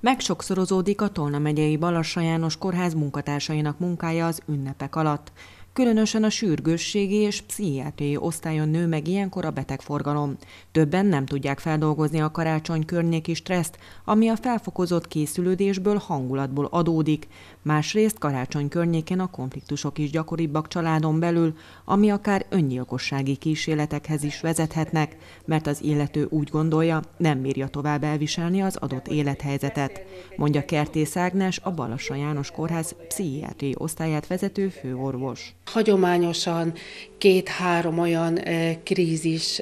Megsokszorozódik a Tolna megyei Balassa János Kórház munkatársainak munkája az ünnepek alatt. Különösen a sürgősségi és pszichiátriai osztályon nő meg ilyenkor a betegforgalom. Többen nem tudják feldolgozni a karácsony környéki stresszt, ami a felfokozott készülődésből, hangulatból adódik. Másrészt karácsony környéken a konfliktusok is gyakoribbak családon belül, ami akár öngyilkossági kísérletekhez is vezethetnek, mert az illető úgy gondolja, nem bírja tovább elviselni az adott élethelyzetet, mondja Kertész Ágnes, a Balassa János Kórház pszichiátriai osztályát vezető főorvos. Hagyományosan két-három olyan krízis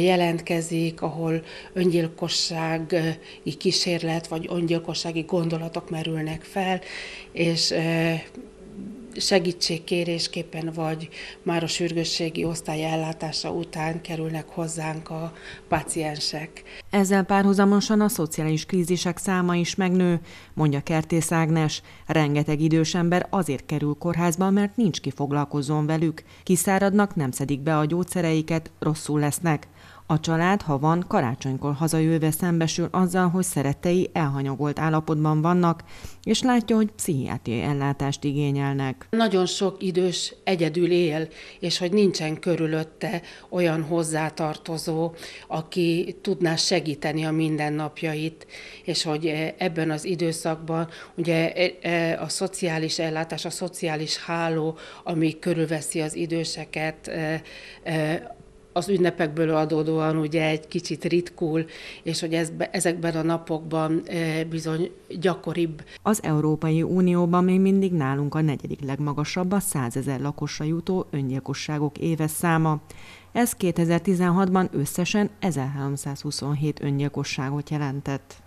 jelentkezik, ahol öngyilkossági kísérlet vagy öngyilkossági gondolatok merülnek fel, és segítségkérésképpen vagy már a sürgősségi osztály ellátása után kerülnek hozzánk a paciensek. Ezzel párhuzamosan a szociális krízisek száma is megnő, mondja Kertész Ágnes. Rengeteg idős ember azért kerül kórházba, mert nincs ki foglalkozzon velük. Kiszáradnak, nem szedik be a gyógyszereiket, rosszul lesznek. A család, ha van, karácsonykor hazajövve szembesül azzal, hogy szerettei elhanyagolt állapotban vannak, és látja, hogy pszichiátriai ellátást igényelnek. Nagyon sok idős egyedül él, és hogy nincsen körülötte olyan hozzátartozó, aki tudná segíteni a mindennapjait, és hogy eh, ebben az időszakban ugye eh, eh, a szociális ellátás, a szociális háló, ami körülveszi az időseket, az ünnepekből adódóan ugye egy kicsit ritkul, és hogy ez, ezekben a napokban e, bizony gyakoribb. Az Európai Unióban még mindig nálunk a negyedik legmagasabb a 100 ezer lakosra jutó öngyilkosságok éves száma. Ez 2016-ban összesen 1327 öngyilkosságot jelentett.